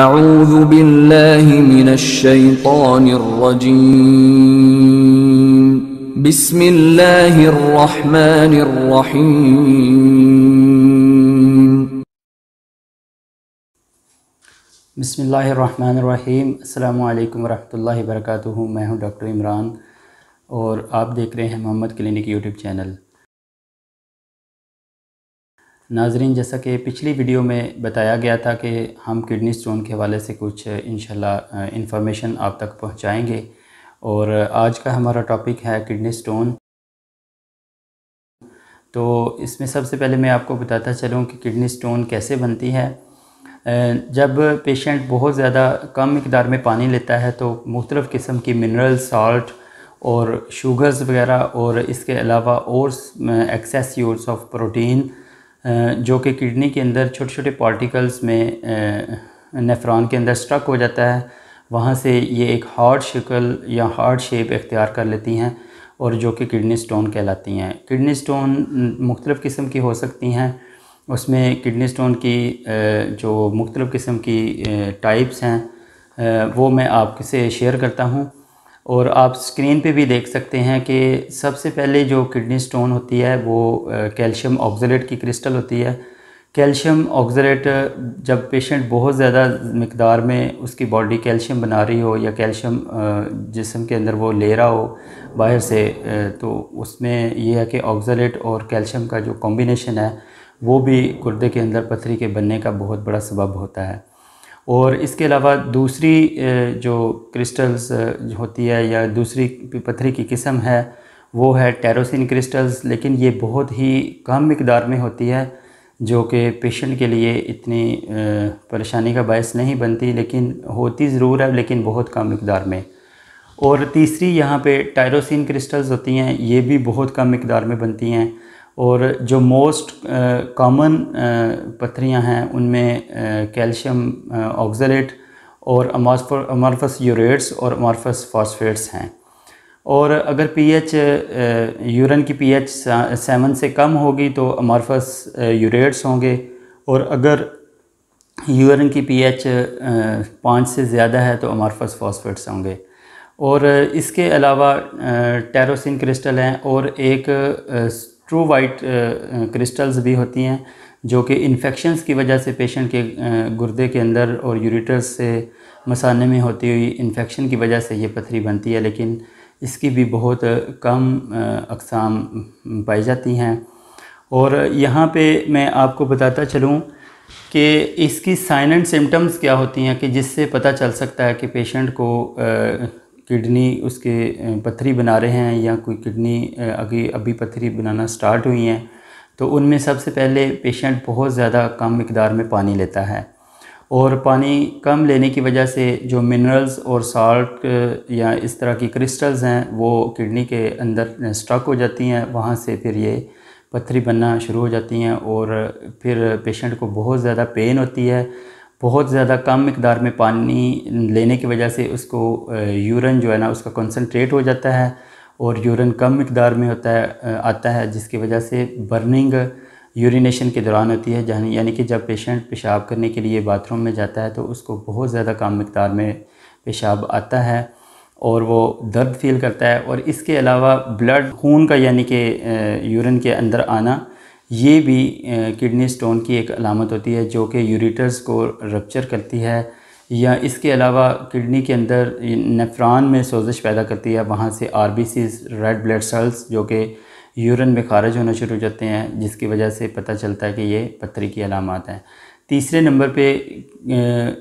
أعوذ بالله من الشيطان الرجيم بسم الله الرحمن الرحيم بسم الله الرحمن الرحيم السلام عليكم ورحمة الله وبركاته मैं हूं डॉक्टर इमरान और आप देख रहे हैं मोहम्मद क्लिनिक यूट्यूब चैनल नाजरीन जैसा कि पिछली वीडियो में बताया गया था कि हम किडनी स्टोन के हवाले से कुछ इनशाला इन्फॉर्मेशन आप तक पहुंचाएंगे और आज का हमारा टॉपिक है किडनी स्टोन तो इसमें सबसे पहले मैं आपको बताता चलूँ कि किडनी स्टोन कैसे बनती है जब पेशेंट बहुत ज़्यादा कम मकदार में पानी लेता है तो मुख्तलिफ़ किस्म की मिनरल सॉल्ट और शुगर्स वगैरह और इसके अलावा और एक्सेस यूज ऑफ प्रोटीन जो कि किडनी के अंदर छोटे छोटे पार्टिकल्स में नेफ्रॉन के अंदर स्ट्रक हो जाता है वहाँ से ये एक हार्ड शिकल या हार्ड शेप इख्तियार कर लेती हैं और जो कि किडनी स्टोन कहलाती हैं किडनी स्टोन मुख्तलिफ़ किस्म की हो सकती हैं उसमें किडनी स्टोन की जो मुख्तलिफ़ किस्म की टाइप्स हैं वो मैं आपसे शेयर करता हूँ और आप स्क्रीन पे भी देख सकते हैं कि सबसे पहले जो किडनी स्टोन होती है वो कैल्शियम ऑक्जलेट की क्रिस्टल होती है कैल्शियम ऑक्जलेट जब पेशेंट बहुत ज़्यादा मकदार में उसकी बॉडी कैल्शियम बना रही हो या कैल्शियम जिसम के अंदर वो ले रहा हो बाहर से तो उसमें यह है कि ऑक्जलेट और कैल्शियम का जो कॉम्बिनेशन है वो भी गुर्दे के अंदर पथरी के बनने का बहुत बड़ा सबब होता है और इसके अलावा दूसरी जो क्रिस्टल्स होती है या दूसरी पत्थरी की किस्म है वो है टेरोसिन क्रिस्टल्स लेकिन ये बहुत ही कम मकदार में होती है जो कि पेशेंट के लिए इतनी परेशानी का बायस नहीं बनती लेकिन होती ज़रूर है लेकिन बहुत कम मकदार में और तीसरी यहाँ पे टायरोसिन क्रिस्टल्स होती हैं ये भी बहुत कम मकदार में बनती हैं और जो मोस्ट कॉमन पथरियाँ हैं उनमें कैल्शियम uh, ऑक्जरेट uh, और अमारफस यूरेट्स और अमारफस फॉस्फेट्स हैं और अगर पीएच यूरन uh, की पीएच सेवन से कम होगी तो अमारफस यूरेट्स होंगे और अगर यूरन की पीएच पाँच से ज़्यादा है तो अमारफस फॉस्फेट्स होंगे और इसके अलावा टेरोसिन क्रिस्टल हैं और एक ट्रू वाइट क्रिस्टल्स भी होती हैं जो कि इन्फेक्शंस की वजह से पेशेंट के गुर्दे के अंदर और यूरिटर्स से मसाने में होती हुई इन्फेक्शन की वजह से ये पथरी बनती है लेकिन इसकी भी बहुत कम अकसाम पाई जाती हैं और यहाँ पे मैं आपको बताता चलूँ कि इसकी साइनेंट सिम्टम्स क्या होती हैं कि जिससे पता चल सकता है कि पेशेंट को किडनी उसके पत्थरी बना रहे हैं या कोई किडनी अभी अभी पत्थरी बनाना स्टार्ट हुई हैं तो उनमें सबसे पहले पेशेंट बहुत ज़्यादा कम मकदार में पानी लेता है और पानी कम लेने की वजह से जो मिनरल्स और साल्ट या इस तरह की क्रिस्टल्स हैं वो किडनी के अंदर स्टक हो जाती हैं वहाँ से फिर ये पत्थरी बनना शुरू हो जाती हैं और फिर पेशेंट को बहुत ज़्यादा पेन होती है बहुत ज़्यादा कम मकदार में पानी लेने की वजह से उसको यूरन जो है ना उसका कंसनट्रेट हो जाता है और यूरन कम मकदार में होता है आता है जिसकी वजह से बर्निंग यूरिनेशन के दौरान होती है जहाँ यानी कि जब पेशेंट पेशाब करने के लिए बाथरूम में जाता है तो उसको बहुत ज़्यादा कम मकदार में पेशाब आता है और वो दर्द फील करता है और इसके अलावा ब्लड खून का यानी कि यूरन के अंदर आना ये भी किडनी स्टोन की एक अलामत होती है जो कि यूरिटर्स को रपच्चर करती है या इसके अलावा किडनी के अंदर नेफ्रान में सोजिश पैदा करती है वहाँ से आर रेड ब्लड सेल्स जो कि यूरन में खारिज होना शुरू हो जाते हैं जिसकी वजह से पता चलता है कि ये पत्थरी की अलामत हैं तीसरे नंबर पे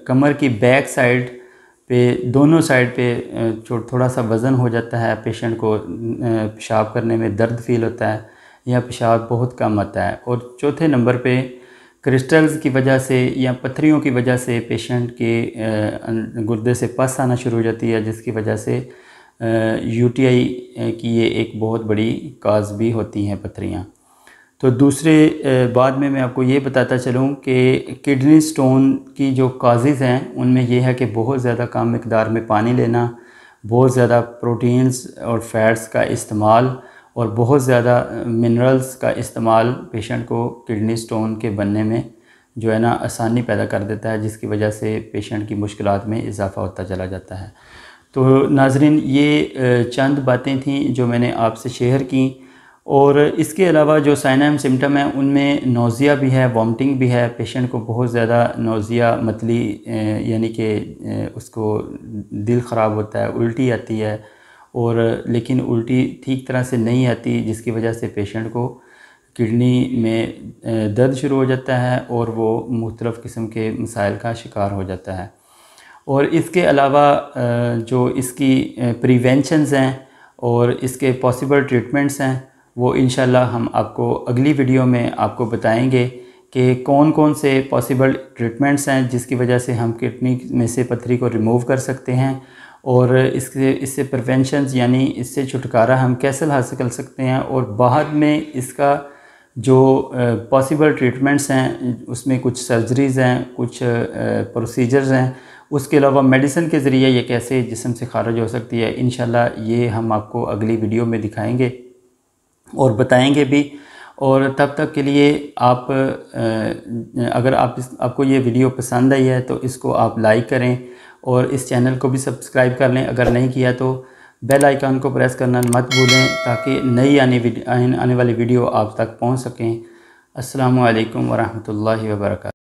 कमर की बैक साइड पे दोनों साइड पे थोड़ा सा वज़न हो जाता है पेशेंट को पेशाब करने में दर्द फील होता है या पेशाब बहुत कम आता है और चौथे नंबर पे क्रिस्टल्स की वजह से या पत्थरियों की वजह से पेशेंट के गुर्दे से पस आना शुरू हो जाती है जिसकी वजह से यूटीआई की ये एक बहुत बड़ी काज भी होती हैं पत्थरियाँ तो दूसरे बाद में मैं आपको ये बताता चलूँ कि किडनी स्टोन की जो काजेज़ हैं उनमें यह है कि बहुत ज़्यादा कम मकदार में पानी लेना बहुत ज़्यादा प्रोटीन्स और फैट्स का इस्तेमाल और बहुत ज़्यादा मिनरल्स का इस्तेमाल पेशेंट को किडनी स्टोन के बनने में जो है ना आसानी पैदा कर देता है जिसकी वजह से पेशेंट की मुश्किल में इजाफ़ा होता चला जाता है तो नाजरीन ये चंद बातें थी जो मैंने आपसे शेयर की और इसके अलावा जो साइनाम सिम्टम है उनमें नोज़िया भी है वॉमटिंग भी है पेशेंट को बहुत ज़्यादा नोज़िया मतली यानी कि उसको दिल ख़राब होता है उल्टी आती है और लेकिन उल्टी ठीक तरह से नहीं आती जिसकी वजह से पेशेंट को किडनी में दर्द शुरू हो जाता है और वो मुख्तलफ़ किस्म के मसाइल का शिकार हो जाता है और इसके अलावा जो इसकी प्रिवेंशनस हैं और इसके पॉसिबल ट्रीटमेंट्स हैं वो इन हम आपको अगली वीडियो में आपको बताएंगे कि कौन कौन से पॉसिबल ट्रीटमेंट्स हैं जिसकी वजह से हम किडनी में से पथरी को रिमूव कर सकते हैं और इसके इससे प्रिवेंशन यानी इससे छुटकारा हम कैसे हासिल कर सकते हैं और बाद में इसका जो पॉसिबल ट्रीटमेंट्स हैं उसमें कुछ सर्जरीज़ हैं कुछ प्रोसीजर्स हैं उसके अलावा मेडिसिन के ज़रिए ये कैसे जिसम से खारज हो सकती है इन ये हम आपको अगली वीडियो में दिखाएंगे और बताएंगे भी और तब तक के लिए आप अगर आप इस, आपको ये वीडियो पसंद आई है तो इसको आप लाइक करें और इस चैनल को भी सब्सक्राइब कर लें अगर नहीं किया तो बेल आइकन को प्रेस करना मत भूलें ताकि नई आने आने वाली वीडियो आप तक पहुंच सकें अस्सलाम वालेकुम व